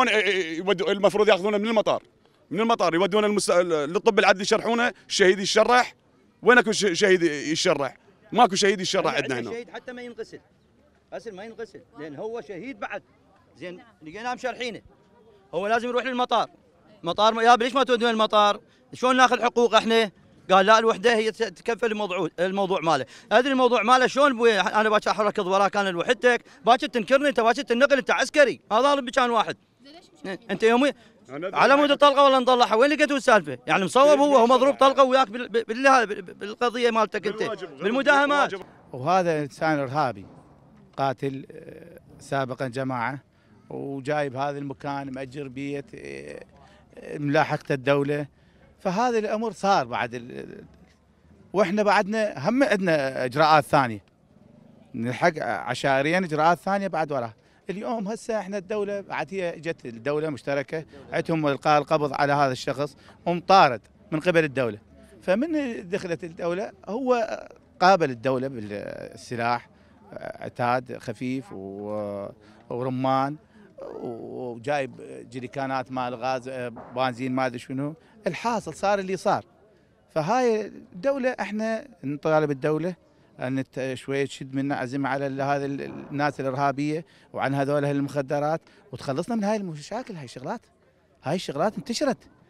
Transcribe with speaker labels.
Speaker 1: هون إيه، إيه، إيه، يودوا المفروض ياخذونه من المطار من المطار يودونه المس... للطب العدلي يشرحونه الشهيد يشرح وين اكو شهيد يشرح ماكو شهيد يشرح عندنا هنا شهيد
Speaker 2: حتى ما ينغسل غسل ما ينغسل لان هو شهيد بعد زين لقيناه مشرحينه هو لازم يروح للمطار مطار يا ليش ما تودون المطار شلون ناخذ حقوق احنا قال لا الوحده هي تكفل الموضوع الموضوع ماله ادري الموضوع ماله شلون بوي انا باكر اركض وراك انا لوحدتك باكر تنكرني انت باكر تنقل انت عسكري هذا ظالم بكان واحد انت يومي على مود الطلقه ولا نطلعها وين لقيتوا السالفه يعني مصوب هو هو مضروب طلقه وياك بالقضيه مالتك انت بالمداهمات
Speaker 3: وهذا انسان ارهابي قاتل آه، سابقا جماعه وجايب هذا المكان مأجر بيت آه، آه، ملاحقه الدوله فهذا الامر صار بعد واحنا بعدنا هم عندنا اجراءات ثانيه نلحق عشائريا اجراءات ثانيه بعد وراه اليوم هسه احنا الدوله هي اجت الدوله مشتركه عندهم القاء القبض على هذا الشخص ومطارد من قبل الدوله فمن دخلت الدوله هو قابل الدوله بالسلاح عتاد خفيف ورمان وجايب جريكانات مال غاز بنزين ما ادري شنو الحاصل صار اللي صار فهاي الدوله احنا نطالب الدوله ان شويه تشد منا عزيمه على هذه الناس الارهابيه وعن هذول المخدرات وتخلصنا من هاي المشاكل هاي الشغلات هاي الشغلات انتشرت